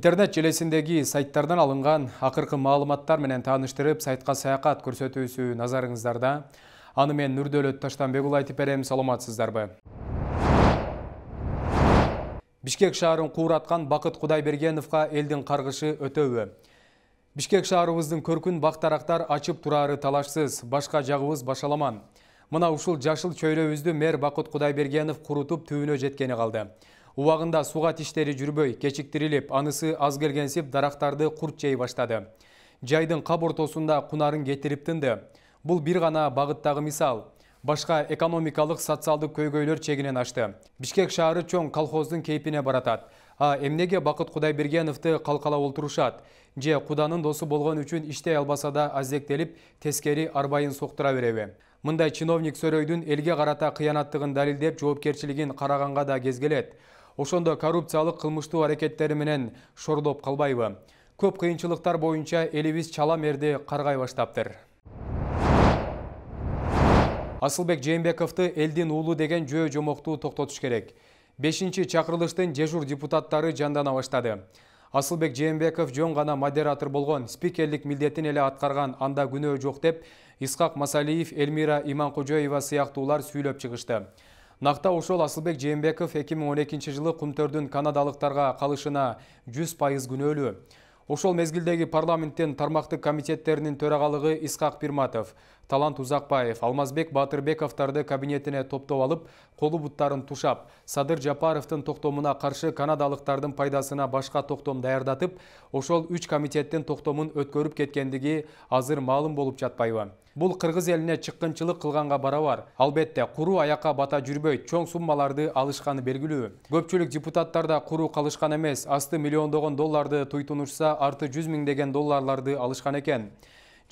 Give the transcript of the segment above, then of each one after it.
интернет желесіндегі сайттардан алынған ақырқы маалыматтар менен таныштырып, сайтқа саякат көрсөтүүсү назарыңыздарда аны мен нурдөөлөт таштанбек уулу айтып берем саламатсыздарбы бишкек шаарын куураткан бакыт кудайбергеновго элдин каргышы өтөбү бишкек шаарыбыздын көркүн бак дарактар ачып тұрары талашсыз башқа жагыбыз башаламан мына ушул жашыл чөйрөбүздү мэр бакыт кудайбергенов курутуп түбүнө жеткені қалды убагында суға тештері жүрбөй кечиктирилип анысы аз келгенсіп, дарақтарды курт жей баштады Жайдың кап ортосунда кунарын кетирип Бұл бул бир гана мисал башка экономикалық социалдык көйгөйлөр чегінен ашты бишкек шаары чоң колхоздун кейпіне баратат а эмнеге бакыт кудайбергеновду қалқала олтурушат же куданын досы болгон үчүн иштей албаса да тескері тескери арбайын соқтыра береби мындай чиновник сөрөйдүн элге карата кыянаттыгын далилдеп жоопкерчилигин караганга да кезгелет ошондо коррупциялык кылмыштуу аракеттери менен шордоп калбайбы көп кыйынчылыктар боюнча элибиз чала мэрди каргай баштаптыр асылбек жээнбековду элдин уулу деген жөө жомокту токтотуш керек бешинчи чакырылыштын дежур депутаттары жандана баштады асылбек жээнбеков жөн гана модератор болгон спикерлик милдетин эле аткарган анда күнөө жок деп исхак масалиев элмира иманкожоева сыяктуулар сүйлөп чыгышты Нақта ошол Асылбек Жембеков 2012 жылы құмтердің канадалықтарға қалышына 100% пайыз өлі. Ошол Мезгілдегі парламенттен тармақты комитеттерінің төрағалығы Исқақ Пирматов, Талант Узақпаев, Алмазбек Батырбековтарды кабинетіне топтау алып, қолы бұттарын тұшап, Садыр Жапаровтың тоқтомына қаршы канадалықтардың пайдасына башқа тоқтом даярдатып, ошол 3 комитеттің тоқтомын өткөріп кеткендігі азыр малым болып жатпайбы. Бұл қырғыз еліне чыққыншылық қылғанға баравар. Албетте, құру аяқа бата жүрбөй, чоң суммаларды алышқаны белгілі. Көпчілік депутаттарда құру қалышқан емес, асты миллиондоған долларды тұйтынышса, арты 100 деген долларларды алышқан екен.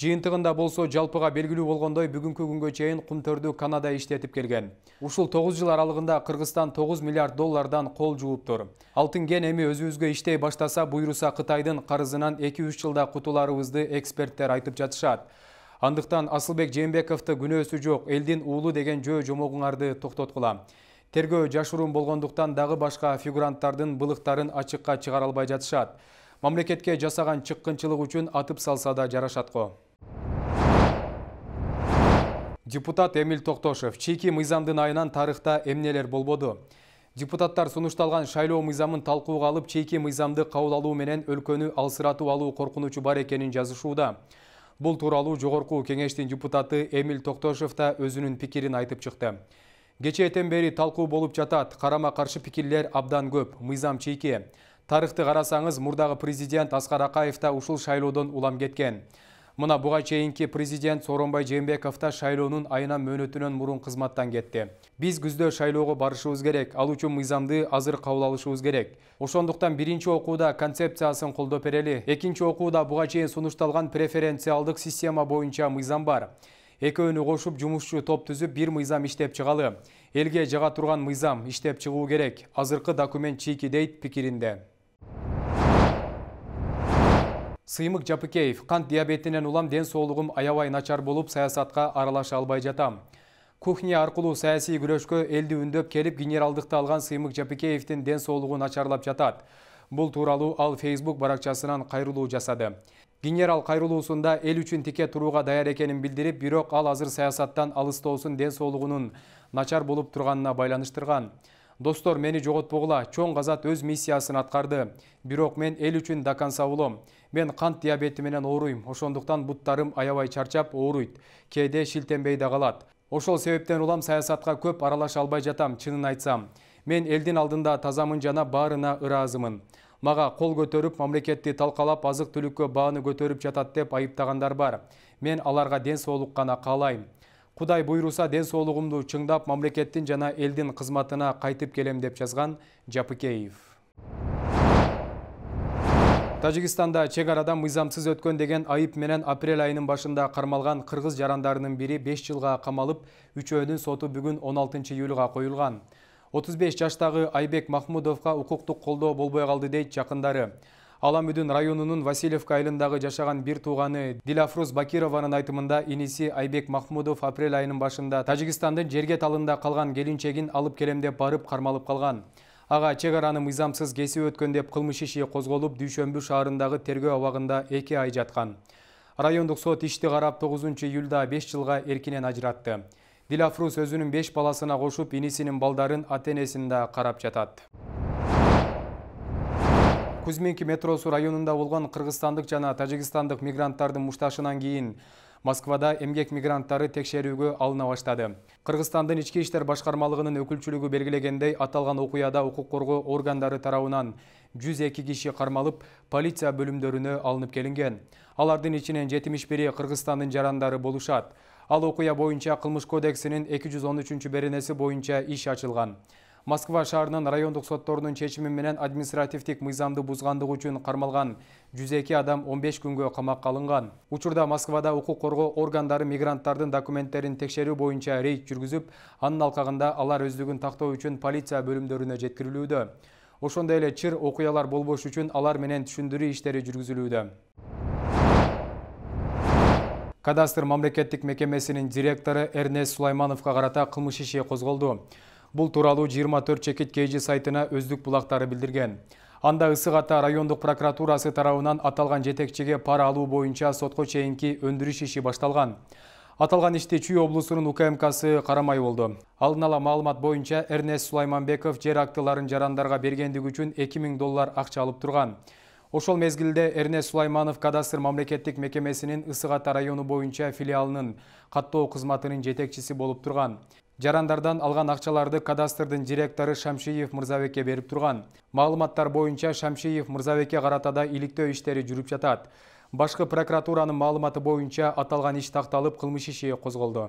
жыйынтыгында болсо жалпыга белгилүү болгондой бүгүнкү күнгө чейин кумтөрдү канада иштетип келген ушул тогуз жыл аралыгында кыргызстан тогуз миллиард доллардан кол жууптур алтын кен эми өзүбүзгө иштей баштаса буюрса кытайдын карызынан эки үч жылда кутуларыбызды эксперттер айтып жатышат андыктан асылбек жээнбековду күнөөсү жок элдин уулу деген жөө жомогуңарды токтоткула тергөө жашыруун болгондуктан дагы башка фигуранттардын былыктарын ачыкка чыгара албай жатышат мамлекетке жасаган чыккынчылык үчүн атып салса да жарашат го депутат эмил токтошев чийки мыйзамдын айынан тарыхта эмнелер болбоду депутаттар сунушталган шайлоо мыйзамын талкууга алып чийки мыйзамды кабыл алуу менен өлкөнү алсыратып алуу коркунучу бар экенин жазышууда бул тууралуу жогорку кеңештин депутаты эмил токтошев да өзүнүн пикирин айтып чыкты кечээтен бери талкуу болуп жатат карама каршы пикирлер абдан көп мыйзам чийки тарыхты карасаңыз мурдагы президент аскар акаев да ушул шайлоодон улам кеткен Мына бұға чейінке президент Сооронбай Жембековта та шайлоонун айынан мөөнөтүнөн мурун кетті. Біз Биз күздө шайлоого барышыбыз керек, ал үчүн мыйзамды азыр кабыл алышыбыз керек. Ошондуктан биринчи окууда концепциясын колдоп берели. Экинчи окууда бұға чейін сунушталган преференциалдык система бойынша мыйзам бар. экөөнү кошуп жумушчу топ түзүп бир мыйзам иштеп чыгалы элге жаға турган мыйзам иштеп чыгуу керек азыркы документ чейкі дейт пикиринде Сыймык Жапыкеев қант диабетінен улам ден соолугум аябай начар болып, саясатқа аралаша албай жатам. Кухня аркылуу саяси күрөшкө элди үндөп келип генералдыкты алган Сыймык Жапыкеевдин ден соолугу начарлап жатат. Бұл туралы ал Facebook баракчасынан кайрылуу жасады. Генерал кайрылуусунда эл үчүн тике турууга даяр экенин билдирип, бирок ал азыр саясаттан алыста ден соолугунун начар болуп турганына байланыштырган. достор мени жоготпогула чоң газат өз миссиясын аткарды бирок мен эл үчүн до конца болом мен кант диабети менен ооруйм ошондуктан буттарым аябай чарчап ооруйт кээде шилтенбей да калат ошол себептен улам саясатка көп аралаша албай жатам чынын айтсам мен элдин алдында тазамын жана баарына ыраазымын мага кол көтөрүп мамлекетти талкалап азык түлүккө бааны көтөрүп жатат деп айыптагандар бар мен аларга ден соолук гана каалайм құдай ден денсаулығымды чыңдап мамлекеттің жана елдің қызматына қайтып келем деп жазған жапыкеев тажикстанда чек арадан мыйзамсыз өткөн деген айып менен апрель айынын башында кармалган кыргыз жарандарының бири 5 жылга камалып үчөөнүн соту бүгін 16 июлга қойылған. 35 жаштагы айбек Махмудовқа укуктук колдоо болбой калды дейт жакындары аламүдүн районунун Василевка айылындагы жашаган бир тууганы дилафруз бакированын айтымында иниси айбек махмудов апрель айынын башында Тажикстандын жерге талында калган келинчегин алып келем деп барып кармалып калган ага чек араны мыйзамсыз кесип өткөн деп кылмыш иши козголуп дүйшөмбү шаарындагы тергөө абагында 2 ай жаткан райондук сот ишти карап 9 июлда 5 жылга эркинен ажыратты дилафруз өзүнүн 5 баласына кошуп инисинин балдарын ата энесин да карап жатат Кузьминки метросу районында болған Кыргызстандык жана Тажикстандык мигранттардын мушташынан кейін Москвада эмгек мигранттары текшерүүгө алына баштады. Кыргызстандын ички иштер башкармалыгынын өкүлчүлүгү белгилегендей, аталган окуяда укук коргоо органдары тарабынан 102 киши кармалып, полиция бөлүмдөрүнө алынып келинген. Алардын ичинен 71 Кыргызстандын жарандары болушат. Ал окуя боюнча Кылмыш кодексинин 213-беренеси боюнча иш ачылган. Москва шаарынын райондық сотторунун чечими менен административдик мыйзамды бузгандыгы үчүн қармалған 102 адам 15 күнгө қамақ қалынған. Учурда Москвада укук қорғы органдары мигранттардың документтерін текшерүү бойынша рейд жүргізіп, анын алқағында алар өздігін тактоо үчүн полиция бөлімдеріне жеткірілуді. Ошондой эле чыр оқиялар болбош үчүн алар менен түшүндүрүү иштери жүргізілуді. Кадастр мамлекеттик мекемесинин директору Эрнес Сулаймановго карата кылмыш иши козголду. Бұл туралы 24 чекет кейджі сайтына өздік бұлақтары білдірген. Анда Ысығата райондық прокуратурасы тарауынан аталған жетекчеге пара алу бойынша сотқо чейінкі өндіріш иши башталған. Аталған іште Чүй облысының УКМКсы қарамай болды. Алдын ала маалымат бойынша Эрнест Сулайманбеков жер актыларын жарандарға бергендігі үшін 2000 доллар ақша алып тұрған. Ошол мезгилде Эрнест Сулайманов кадастр мамлекеттік мекемесінің Ысыгата району бойынша филиалының қатты кызматынын жетекчиси болып тұрған. жарандардан алган акчаларды кадастрдын директору шамшиев мырзабекке берип турган маалыматтар боюнча шамшиев мырзабекке карата да иликтөө иштери жүрүп жатат башкы прокуратуранын маалыматы боюнча аталган иш такталып кылмыш иши козголду